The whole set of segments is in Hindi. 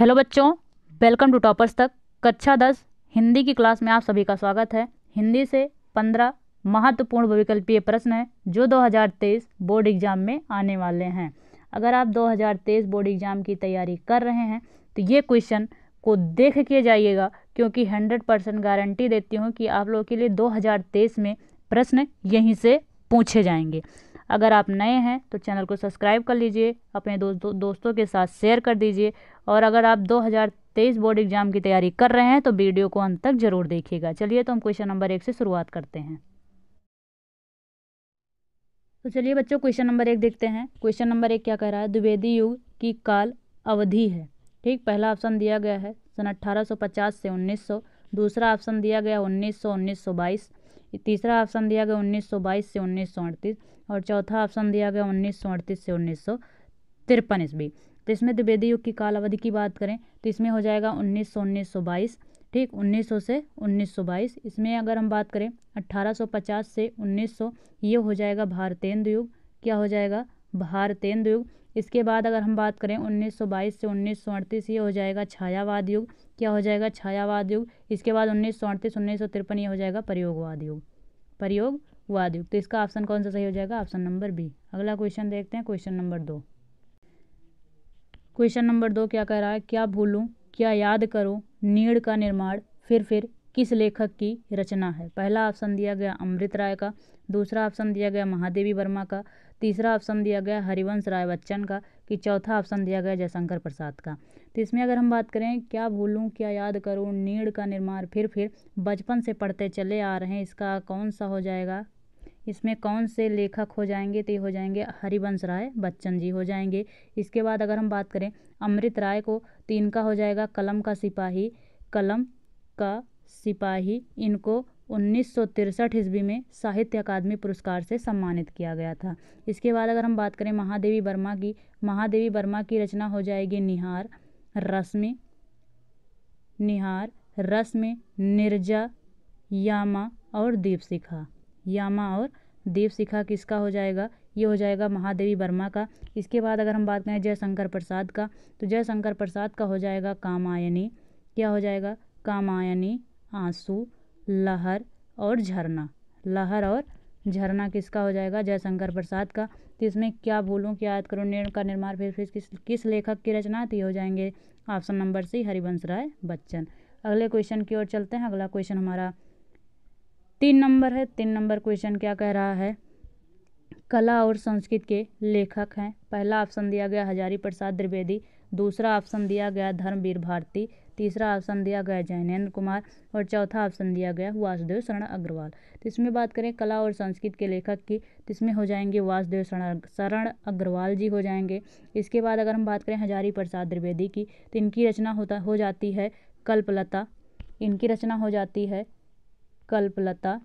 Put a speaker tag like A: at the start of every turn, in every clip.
A: हेलो बच्चों वेलकम टू टॉपर्स तक कक्षा दस हिंदी की क्लास में आप सभी का स्वागत है हिंदी से पंद्रह महत्वपूर्ण विकल्पीय प्रश्न हैं जो 2023 बोर्ड एग्ज़ाम में आने वाले हैं अगर आप 2023 बोर्ड एग्ज़ाम की तैयारी कर रहे हैं तो ये क्वेश्चन को देख के जाइएगा क्योंकि 100 परसेंट गारंटी देती हूँ कि आप लोगों के लिए दो में प्रश्न यहीं से पूछे जाएंगे अगर आप नए हैं तो चैनल को सब्सक्राइब कर लीजिए अपने दोस्तों दोस्तों के साथ शेयर कर दीजिए और अगर आप 2023 बोर्ड एग्ज़ाम की तैयारी कर रहे हैं तो वीडियो को अंत तक जरूर देखिएगा चलिए तो हम क्वेश्चन नंबर एक से शुरुआत करते हैं तो चलिए बच्चों क्वेश्चन नंबर एक देखते हैं क्वेश्चन नंबर एक क्या कह रहा है द्विवेदी युग की काल अवधि है ठीक पहला ऑप्शन दिया गया है सन 1850 से 1900 दूसरा ऑप्शन दिया गया उन्नीस सौ उन्नीस सौ बाईस तीसरा ऑप्शन दिया गया उन्नीस सौ बाईस से उन्नीस सौ अड़तीस और चौथा ऑप्शन दिया गया उन्नीस सौ अड़तीस से उन्नीस सौ तिरपन ईस्वी तो इसमें द्विवेदी युग की कालावधि अवधि की बात करें तो इसमें हो जाएगा उन्नीस सौ उन्नीस सौ बाईस ठीक उन्नीस सौ से उन्नीस सौ बाईस इसमें अगर हम बात करें अट्ठारह सौ पचास से उन्नीस सौ ये हो जाएगा भारतेंद्र युग क्या हो जाएगा भारतेंद्र युग इसके बाद अगर हम बात करें उन्नीस सौ बाईस से उन्नीस सौ अड़तीस ये हो जाएगा छायावाद युग क्या हो जाएगा छायावाद युग इसके बाद उन्नीस सौ अड़तीस उन्नीस सौ तिरपन ये हो जाएगा प्रयोगवाद युग प्रयोगवाद युग तो इसका ऑप्शन कौन सा सही हो जाएगा ऑप्शन नंबर बी अगला क्वेश्चन देखते हैं क्वेश्चन नंबर दो क्वेश्चन नंबर दो क्या कह रहा है क्या भूलूँ क्या याद करो नीड़ का निर्माण फिर फिर किस लेखक की रचना है पहला ऑप्शन दिया गया अमृत राय का दूसरा ऑप्शन दिया गया महादेवी वर्मा का तीसरा ऑप्शन दिया गया हरिवंश राय बच्चन का कि चौथा ऑप्शन दिया गया जयशंकर प्रसाद का तो इसमें अगर हम बात करें क्या भूलूँ क्या याद करूँ नीड़ का निर्माण फिर फिर बचपन से पढ़ते चले आ रहे हैं इसका कौन सा हो जाएगा इसमें कौन से लेखक हो जाएंगे तो ये हो जाएंगे हरिवंश राय बच्चन जी हो जाएंगे इसके बाद अगर हम बात करें अमृत राय को तो इनका हो जाएगा कलम का सिपाही कलम का सिपाही इनको उन्नीस सौ तिरसठ ईस्वी में साहित्य अकादमी पुरस्कार से सम्मानित किया गया था इसके बाद अगर हम बात करें महादेवी वर्मा की महादेवी वर्मा की रचना हो जाएगी निहार रस्म निहार रस्म निर्जा यामा और दीपशिखा यामा और दीपशिखा किसका हो जाएगा ये हो जाएगा महादेवी वर्मा का इसके बाद अगर हम बात करें जयशंकर प्रसाद का तो जयशंकर प्रसाद का हो जाएगा कामायनी क्या हो जाएगा कामायनी आंसू लहर और झरना लहर और झरना किसका हो जाएगा जयशंकर प्रसाद का तो इसमें क्या भूलों क्या याद करूँ निर्णय का निर्माण फिर फिर किस किस लेखक की रचना तो ये हो जाएंगे option number C Harivansh Rai Bachchan अगले क्वेश्चन की ओर चलते हैं अगला क्वेश्चन हमारा तीन नंबर है तीन नंबर क्वेश्चन क्या कह रहा है कला और संस्कृत के लेखक हैं पहला ऑप्शन दिया गया हजारी प्रसाद द्विवेदी दूसरा ऑप्शन दिया गया धर्मवीर भारती तीसरा ऑप्शन दिया गया जैनेन्द्र कुमार और चौथा ऑप्शन दिया गया वासुदेव शरण अग्रवाल तो इसमें बात करें कला और संस्कृत के लेखक की तो इसमें हो जाएंगे वासुदेव शरण शरण अग्रवाल जी हो जाएंगे इसके बाद अगर हम बात करें हजारी प्रसाद द्विवेदी की तो इनकी रचना होता हो जाती है कल्पलता इनकी रचना हो जाती है कल्पलता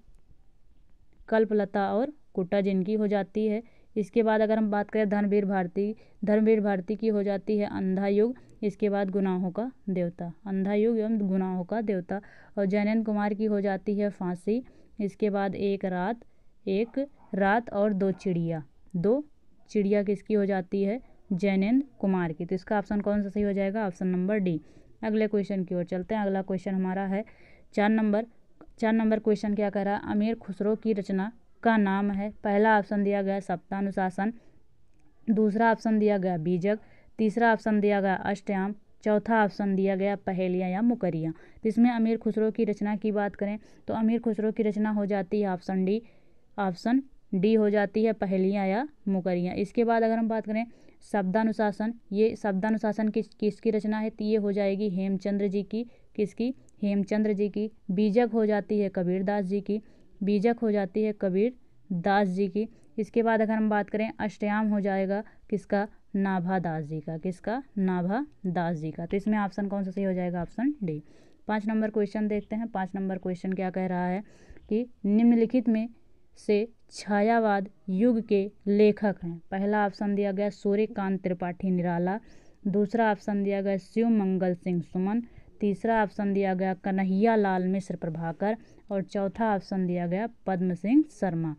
A: कल्पलता और कुट्टा जिनकी हो जाती है इसके बाद अगर हम बात करें धर्मवीर भारती धर्मवीर भारती की हो जाती है अंधा युग इसके बाद गुनाहों का देवता अंधा युग एवं गुनाहों का देवता और जैनन कुमार की हो जाती है फांसी इसके बाद एक रात एक रात और दो चिड़िया दो चिड़िया किसकी हो जाती है जैनेन्द्र कुमार की तो इसका ऑप्शन कौन सा सही हो जाएगा ऑप्शन नंबर डी अगले क्वेश्चन की ओर चलते हैं अगला क्वेश्चन हमारा है चार नंबर चार नंबर क्वेश्चन क्या कह रहा है अमीर खुसरो की रचना का नाम है पहला ऑप्शन दिया गया सप्तानुशासन दूसरा ऑप्शन दिया गया बीजक तीसरा ऑप्शन दिया गया अष्टयाम चौथा ऑप्शन दिया गया पहेलियाँ या मुकरियाँ जिसमें अमीर खुसरो की रचना की बात करें तो अमीर खुसरो की रचना हो जाती है ऑप्शन डी ऑप्शन डी हो जाती है पहेलियाँ या मुकरियाँ इसके बाद अगर हम बात करें शब्दानुशासन ये शब्दानुशासन किस किसकी रचना है तो ये हो जाएगी हेमचंद्र जी की किसकी हेमचंद्र जी की बीजक हो जाती है कबीरदास जी की बीजक हो जाती है कबीर दास जी की इसके बाद अगर हम बात करें अष्टयाम हो जाएगा किसका नाभा दास जी का किसका नाभा दास जी का तो इसमें ऑप्शन कौन सा सही हो जाएगा ऑप्शन डी पाँच नंबर क्वेश्चन देखते हैं पाँच नंबर क्वेश्चन क्या कह रहा है कि निम्नलिखित में से छायावाद युग के लेखक हैं पहला ऑप्शन दिया गया सूर्यकांत त्रिपाठी निराला दूसरा ऑप्शन दिया गया शिव मंगल सिंह सुमन तीसरा ऑप्शन दिया गया कन्हैया लाल मिश्र प्रभाकर और चौथा ऑप्शन दिया गया पद्म सिंह शर्मा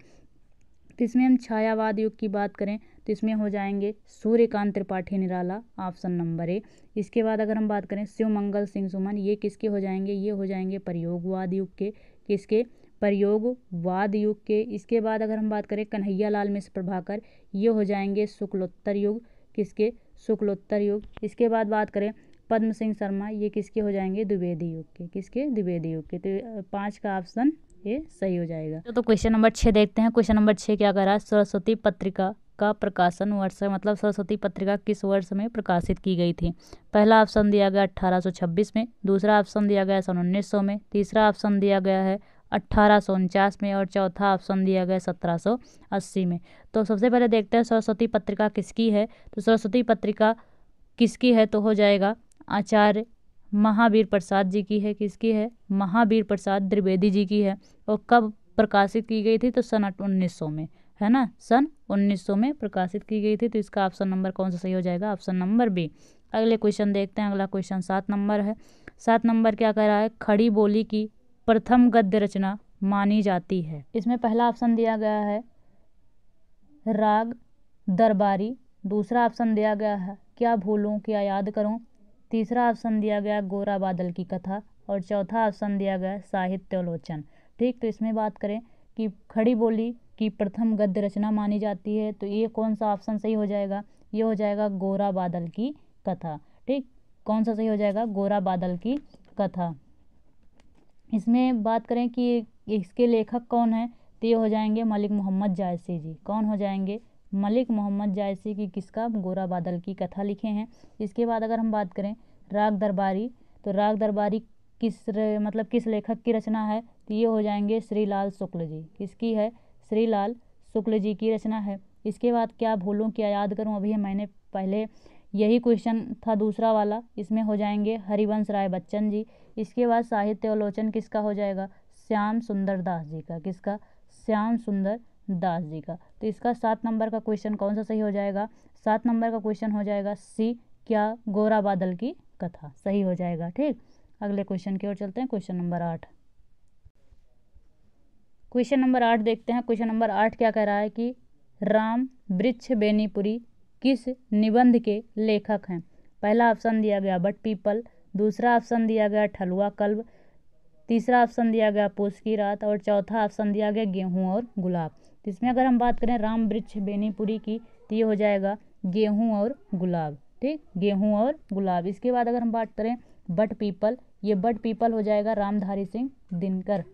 A: तो इसमें हम छायावाद युग की बात करें तो इसमें हो जाएंगे Suryakant Tripathi Nirala option number A इसके बाद अगर हम बात करें शिवमंगल सिंह सुमन ये किसके हो जाएंगे ये हो जाएंगे प्रयोगवाद युग के किसके प्रयोगवाद युग के इसके बाद अगर हम बात करें कन्हैया लाल मिश्र प्रभाकर ये हो जाएंगे शुक्लोत्तर युग किसके शुक्लोत्तर युग इसके बाद बात करें पद्म सिंह शर्मा ये किसके हो जाएंगे द्विवेदी युग के किसके द्विवेदी युग के तो पाँच का ऑप्शन ये सही हो जाएगा तो क्वेश्चन नंबर छः देखते हैं क्वेश्चन नंबर छः क्या करा सरस्वती पत्रिका का प्रकाशन वर्ष मतलब सरस्वती पत्रिका किस वर्ष में प्रकाशित की गई थी पहला ऑप्शन दिया गया 1826 में दूसरा ऑप्शन दिया गया सन 1900 में तीसरा ऑप्शन दिया गया है अट्ठारह में और चौथा ऑप्शन दिया गया 1780 में तो सबसे पहले देखते हैं सरस्वती पत्रिका किसकी है तो सरस्वती पत्रिका किसकी है तो हो जाएगा आचार्य महावीर प्रसाद जी की है किसकी है महावीर प्रसाद द्विवेदी जी की है और कब प्रकाशित की गई थी तो सन उन्नीस में है ना सन 1900 में प्रकाशित की गई थी तो इसका ऑप्शन नंबर कौन सा सही हो जाएगा ऑप्शन नंबर बी अगले क्वेश्चन देखते हैं अगला क्वेश्चन सात नंबर है सात नंबर क्या कह रहा है खड़ी बोली की प्रथम गद्य रचना मानी जाती है इसमें पहला ऑप्शन दिया गया है राग दरबारी दूसरा ऑप्शन दिया गया है क्या भूलूँ क्या याद करूँ तीसरा ऑप्शन दिया गया गोरा बादल की कथा और चौथा ऑप्शन दिया गया साहित्योलोचन ठीक तो इसमें बात करें कि खड़ी बोली की प्रथम गद्य रचना मानी जाती है तो ये कौन सा ऑप्शन सही हो जाएगा ये हो जाएगा गोरा बादल की कथा ठीक कौन सा सही हो जाएगा गोरा बादल की कथा इसमें बात करें कि इसके लेखक कौन है तो ये हो जाएंगे मलिक मोहम्मद जायसी जी कौन हो जाएंगे मलिक मोहम्मद जायसी की किसका गोरा बादल की कथा लिखे हैं इसके बाद अगर हम बात करें राग दरबारी तो राग दरबारी किस मतलब किस लेखक की रचना है तो ये हो जाएंगे श्रीलाल शुक्ल जी किसकी है श्रीलाल शुक्ल जी की रचना है इसके बाद क्या भूलूँ क्या याद करूँ अभी मैंने पहले यही क्वेश्चन था दूसरा वाला इसमें हो जाएंगे हरिवंश राय बच्चन जी इसके बाद साहित्य आलोचन किसका हो जाएगा श्याम सुंदर दास जी का किसका श्याम सुंदर दास जी का तो इसका सात नंबर का क्वेश्चन कौन सा सही हो जाएगा सात नंबर का क्वेश्चन हो जाएगा सी क्या गोरा बादल की कथा सही हो जाएगा ठीक अगले क्वेश्चन की ओर चलते हैं क्वेश्चन नंबर आठ क्वेश्चन नंबर आठ देखते हैं क्वेश्चन नंबर आठ क्या कह रहा है कि राम वृक्ष बेनीपुरी किस निबंध के लेखक हैं पहला ऑप्शन दिया गया बट पीपल दूसरा ऑप्शन दिया गया ठलुआ कल्ब तीसरा ऑप्शन दिया गया पूछ की रात और चौथा ऑप्शन दिया गया गेहूँ और गुलाब तो इसमें अगर हम बात करें राम वृक्ष बेनीपुरी की तो ये हो जाएगा गेहूँ और गुलाब ठीक गेहूँ और गुलाब इसके बाद अगर हम बात करें बट पीपल ये बट पीपल हो जाएगा रामधारी सिंह दिनकर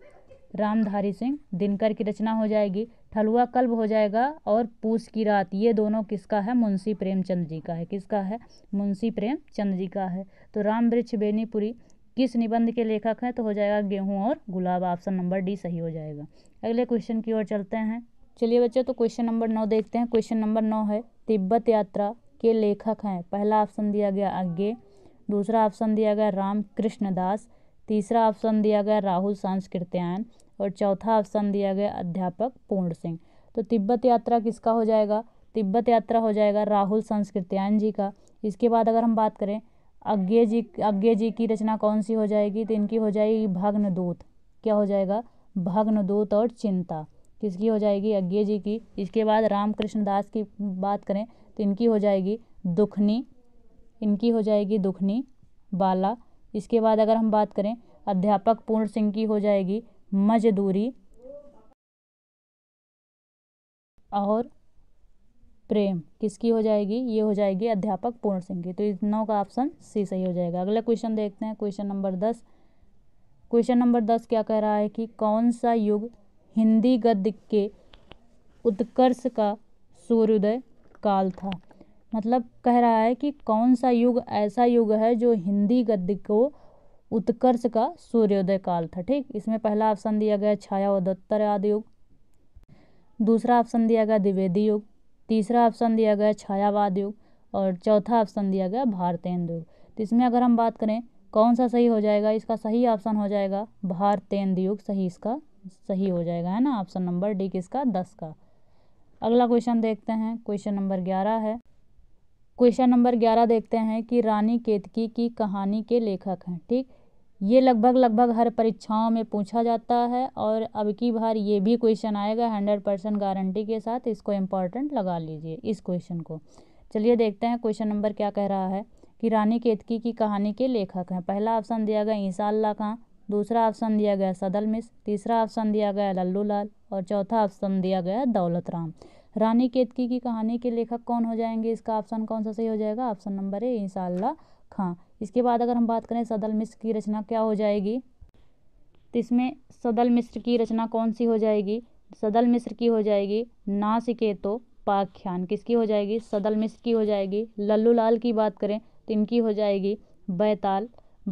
A: रामधारी सिंह दिनकर की रचना हो जाएगी ठलुआ कल्ब हो जाएगा और पूस की रात ये दोनों किसका है मुंशी प्रेमचंद जी का है किसका है मुंशी प्रेमचंद जी का है तो राम वृक्ष बेनीपुरी किस निबंध के लेखक हैं तो हो जाएगा गेहूं और गुलाब ऑप्शन नंबर डी सही हो जाएगा अगले क्वेश्चन की ओर चलते हैं चलिए बच्चों तो क्वेश्चन नंबर नौ देखते हैं क्वेश्चन नंबर नौ है तिब्बत यात्रा के लेखक हैं पहला ऑप्शन दिया गया अज्ञे दूसरा ऑप्शन दिया गया राम कृष्ण दास तीसरा ऑप्शन दिया गया राहुल सांस्कृत्यायन और चौथा ऑप्शन दिया गया अध्यापक पूर्ण सिंह तो तिब्बत यात्रा किसका हो जाएगा तिब्बत यात्रा हो जाएगा राहुल संस्कृत्यायन जी का इसके बाद अगर हम बात करें अज्ञे जी अज्ञे जी की रचना कौन सी हो जाएगी तो इनकी हो जाएगी भग्नदूत क्या हो जाएगा भग्नदूत और चिंता किसकी हो जाएगी अज्ञे जी की इसके बाद रामकृष्ण दास की बात करें तो इनकी हो जाएगी दुखनी इनकी हो जाएगी दुखनी बाला इसके बाद अगर हम बात करें अध्यापक पूर्ण सिंह की हो जाएगी मजदूरी और प्रेम किसकी हो जाएगी ये हो जाएगी अध्यापक पूर्ण सिंह की तो इस नौ का ऑप्शन सी सही हो जाएगा अगला क्वेश्चन देखते हैं क्वेश्चन नंबर दस क्वेश्चन नंबर दस क्या कह रहा है कि कौन सा युग हिंदी गद्य के उत्कर्ष का सूर्योदय काल था मतलब कह रहा है कि कौन सा युग ऐसा युग है जो हिंदी गद्य को उत्कर्ष का सूर्योदय काल था ठीक इसमें पहला ऑप्शन दिया गया छाया उदत्तर आदि युग दूसरा ऑप्शन दिया गया द्विवेदी युग तीसरा ऑप्शन दिया गया छायावाद युग और चौथा ऑप्शन दिया गया भारतेंदु युग तो इसमें अगर हम बात करें कौन सा सही हो जाएगा इसका सही ऑप्शन हो जाएगा भारतेंदु युग सही इसका सही हो जाएगा है ना ऑप्शन नंबर डी किसका दस का अगला क्वेश्चन देखते हैं क्वेश्चन नंबर ग्यारह है क्वेश्चन नंबर ग्यारह देखते हैं कि रानी केतकी की कहानी के लेखक हैं ठीक ये लगभग लगभग हर परीक्षाओं में पूछा जाता है और अब की बार ये भी क्वेश्चन आएगा हंड्रेड परसेंट गारंटी के साथ इसको इम्पॉर्टेंट लगा लीजिए इस क्वेश्चन को चलिए देखते हैं क्वेश्चन नंबर क्या कह रहा है कि रानी केतकी की कहानी के लेखक हैं पहला ऑप्शन दिया गया ईसा अल्लाह खां दूसरा ऑप्शन दिया गया सदल मिस तीसरा ऑप्शन दिया गया लल्लू लाल और चौथा ऑप्शन दिया गया दौलत राम रानी केतकी की कहानी के लेखक कौन हो जाएंगे इसका ऑप्शन कौन सा सही हो जाएगा ऑप्शन नंबर ए ईसा अल्लाह खां हाँ, इसके बाद अगर हम बात करें सदल मिश्र की रचना क्या हो जाएगी तो इसमें सदल मिश्र की रचना कौन सी हो जाएगी सदल मिश्र की हो जाएगी नासिकेतो पाख्यान किसकी हो जाएगी सदल मिश्र की हो जाएगी लल्लू लाल की बात करें तो इनकी हो जाएगी बैताल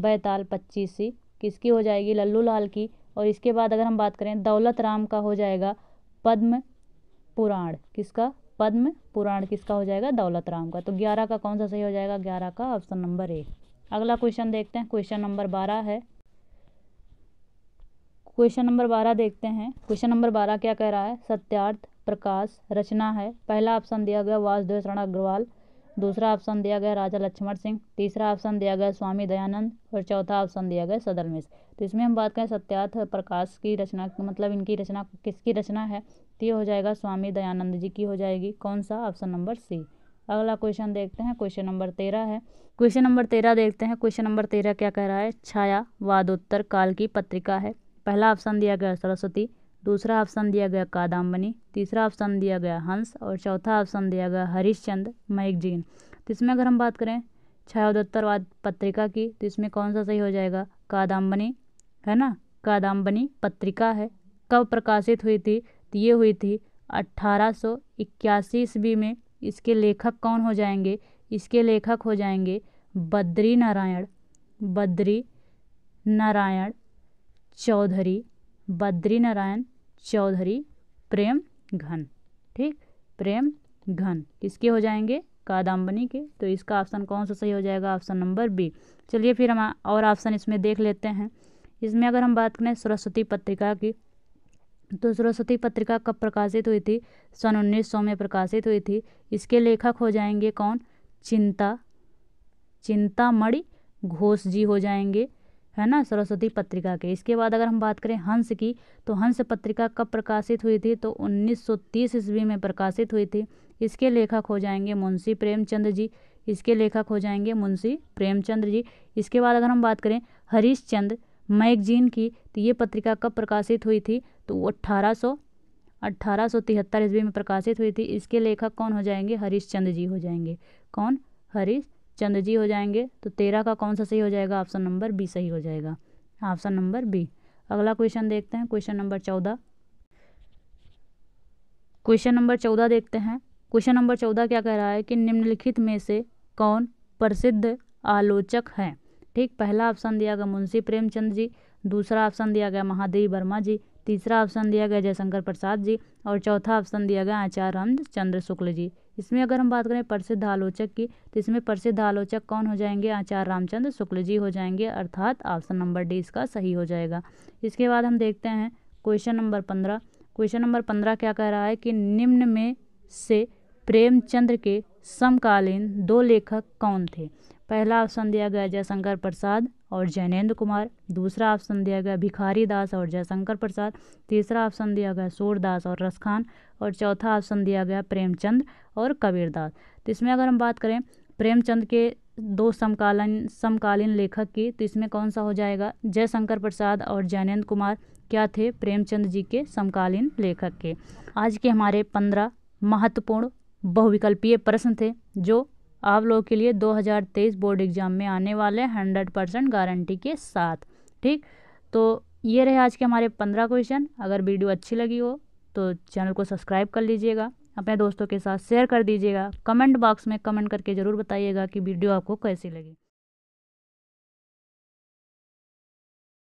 A: बैताल पच्चीसी किसकी हो जाएगी लल्लू लाल की और इसके बाद अगर हम बात करें दौलत राम का हो जाएगा पद्म पुराण किसका पद्म पुराण किसका हो जाएगा दौलत राम का तो ग्यारह का कौन सा सही हो जाएगा ग्यारह का ऑप्शन नंबर ए अगला क्वेश्चन देखते हैं क्वेश्चन नंबर बारह है क्वेश्चन नंबर बारह देखते हैं क्वेश्चन नंबर बारह क्या कह रहा है सत्यार्थ प्रकाश रचना है पहला ऑप्शन दिया गया वासुदेव शरण अग्रवाल दूसरा ऑप्शन दिया गया राजा लक्ष्मण सिंह तीसरा ऑप्शन दिया गया स्वामी दयानंद और चौथा ऑप्शन दिया गया सदर मिश्र तो इसमें हम बात करें सत्यार्थ प्रकाश की रचना मतलब इनकी रचना किसकी रचना है तो ये हो जाएगा स्वामी दयानंद जी की हो जाएगी कौन सा ऑप्शन नंबर सी अगला क्वेश्चन देखते हैं क्वेश्चन नंबर तेरह है क्वेश्चन नंबर तेरह देखते हैं क्वेश्चन नंबर तेरह क्या कह रहा है छाया वादोत्तर काल की पत्रिका है पहला ऑप्शन दिया गया सरस्वती दूसरा ऑप्शन दिया गया कादम्बनी तीसरा ऑप्शन दिया गया हंस और चौथा ऑप्शन दिया गया हरिश्चंद्र मैगजीन तो इसमें अगर हम बात करें छायोदत्तरवाद पत्रिका की तो इसमें कौन सा सही हो जाएगा कादम्बनी है ना कादम्बनी पत्रिका है कब प्रकाशित हुई थी तो ये हुई थी अट्ठारह सौ इक्यासी ईस्वी में इसके लेखक कौन हो जाएंगे इसके लेखक हो जाएंगे बद्री नारायण बद्री नारायण चौधरी बद्री नारायण चौधरी प्रेम घन ठीक प्रेम घन किसके हो जाएंगे कादम्बनी के तो इसका ऑप्शन कौन सा सही हो जाएगा ऑप्शन नंबर बी चलिए फिर हम और ऑप्शन इसमें देख लेते हैं इसमें अगर हम बात करें सरस्वती पत्रिका की तो सरस्वती पत्रिका कब प्रकाशित हुई थी सन उन्नीस सौ में प्रकाशित हुई थी इसके लेखक हो जाएंगे कौन चिंता चिंतामणि घोष जी हो जाएंगे है ना सरस्वती पत्रिका के इसके बाद अगर हम बात करें हंस की तो हंस पत्रिका कब प्रकाशित हुई थी तो 1930 ईस्वी में प्रकाशित हुई थी इसके लेखक हो जाएंगे मुंशी प्रेमचंद जी इसके लेखक हो जाएंगे मुंशी प्रेमचंद जी इसके बाद अगर हम बात करें हरीशचंद मैगजीन की तो ये पत्रिका कब प्रकाशित हुई थी तो वो अट्ठारह सौ अट्ठारह सौ तिहत्तर ईस्वी में प्रकाशित हुई थी इसके लेखक कौन हो जाएंगे चंद जी हो जाएंगे कौन हरीश चंद्र जी हो जाएंगे तो तेरह का कौन सा सही हो जाएगा ऑप्शन नंबर बी सही हो जाएगा ऑप्शन नंबर बी अगला क्वेश्चन देखते हैं क्वेश्चन नंबर चौदह क्वेश्चन नंबर चौदह देखते हैं क्वेश्चन नंबर चौदह क्या कह रहा है कि निम्नलिखित में से कौन प्रसिद्ध आलोचक हैं ठीक पहला ऑप्शन दिया गया मुंशी प्रेमचंद जी दूसरा ऑप्शन दिया गया महादेवी वर्मा जी तीसरा ऑप्शन दिया गया जयशंकर प्रसाद जी और चौथा ऑप्शन दिया गया आचार्य रामचंद्र शुक्ल जी इसमें अगर हम बात करें प्रसिद्ध आलोचक की तो इसमें प्रसिद्ध आलोचक कौन हो जाएंगे आचार्य रामचंद्र शुक्ल जी हो जाएंगे अर्थात ऑप्शन नंबर डी इसका सही हो जाएगा इसके बाद हम देखते हैं क्वेश्चन नंबर पंद्रह क्वेश्चन नंबर पंद्रह क्या कह रहा है कि निम्न में से प्रेमचंद्र के समकालीन दो लेखक कौन थे पहला ऑप्शन दिया गया जयशंकर प्रसाद और जैनेन्द्र कुमार दूसरा ऑप्शन दिया गया भिखारी दास और जयशंकर प्रसाद तीसरा ऑप्शन दिया गया सूरदास और रसखान और चौथा ऑप्शन दिया गया प्रेमचंद और कबीरदास तो इसमें अगर हम बात करें प्रेमचंद के दो समकालीन समकालीन लेखक की तो इसमें कौन सा हो जाएगा जयशंकर प्रसाद और जैनेन्द्र कुमार क्या थे प्रेमचंद जी के समकालीन लेखक के आज के हमारे पंद्रह महत्वपूर्ण बहुविकल्पीय प्रश्न थे जो आप लोग के लिए 2023 बोर्ड एग्ज़ाम में आने वाले हंड्रेड परसेंट गारंटी के साथ ठीक तो ये रहे आज के हमारे पंद्रह क्वेश्चन अगर वीडियो अच्छी लगी हो तो चैनल को सब्सक्राइब कर लीजिएगा अपने दोस्तों के साथ शेयर कर दीजिएगा कमेंट बॉक्स में कमेंट करके ज़रूर बताइएगा कि वीडियो आपको कैसी लगी